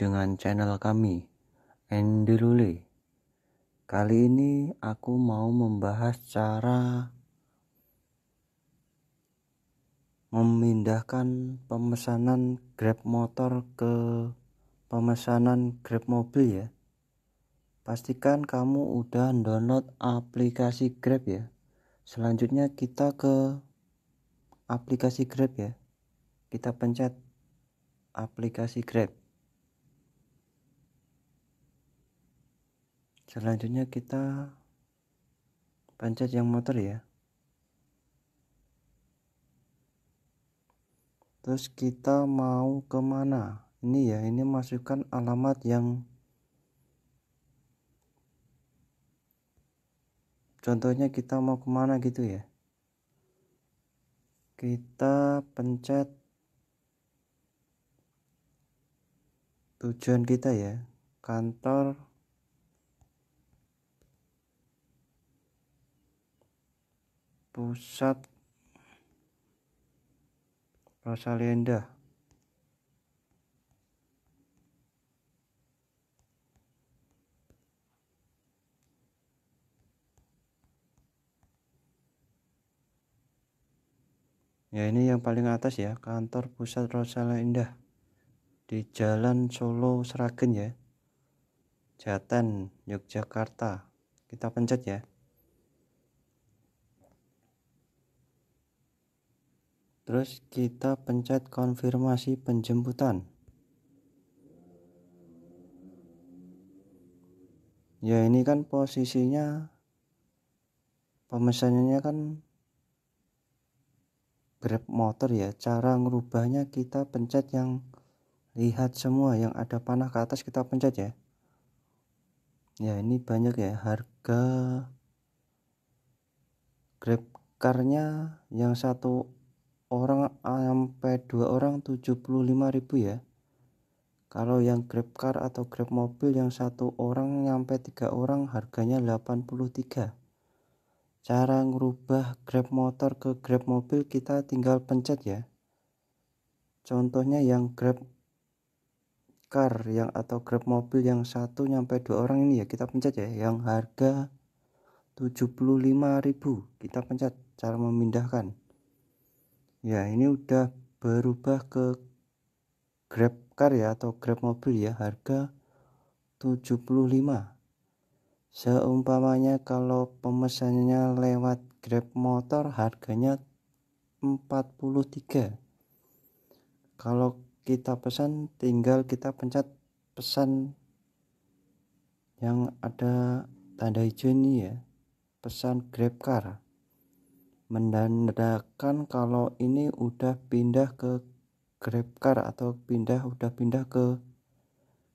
dengan channel kami, Endelule. Kali ini aku mau membahas cara memindahkan pemesanan Grab motor ke pemesanan Grab mobil ya. Pastikan kamu udah download aplikasi Grab ya. Selanjutnya kita ke aplikasi Grab ya. Kita pencet aplikasi Grab. selanjutnya kita pencet yang motor ya terus kita mau kemana ini ya ini masukkan alamat yang contohnya kita mau kemana gitu ya kita pencet tujuan kita ya kantor pusat Rosalinda ya ini yang paling atas ya kantor pusat Rosalinda Indah di Jalan Solo Sragen ya Jaten, Yogyakarta kita pencet ya terus kita pencet konfirmasi penjemputan ya ini kan posisinya pemesannya kan Grab motor ya cara ngerubahnya kita pencet yang lihat semua yang ada panah ke atas kita pencet ya ya ini banyak ya harga Grab nya yang satu orang eh, sampai dua orang ribu ya kalau yang grab car atau grab mobil yang satu orang nyampe tiga orang harganya 83 cara ngerubah grab motor ke grab mobil kita tinggal pencet ya contohnya yang grab car yang atau grab mobil yang satu nyampe dua orang ini ya kita pencet ya yang harga ribu kita pencet cara memindahkan ya ini udah berubah ke Grab Car ya atau Grab mobil ya harga 75 seumpamanya kalau pemesannya lewat Grab motor harganya 43 kalau kita pesan tinggal kita pencet pesan yang ada tanda hijau ini ya pesan grab car mendandakan kalau ini udah pindah ke grab car atau pindah udah pindah ke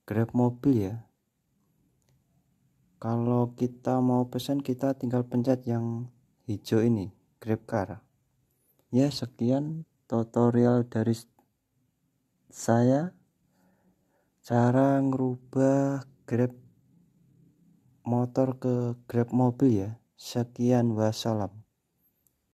grab mobil ya kalau kita mau pesan kita tinggal pencet yang hijau ini grab car ya sekian tutorial dari saya cara ngerubah grab motor ke grab mobil ya sekian wassalam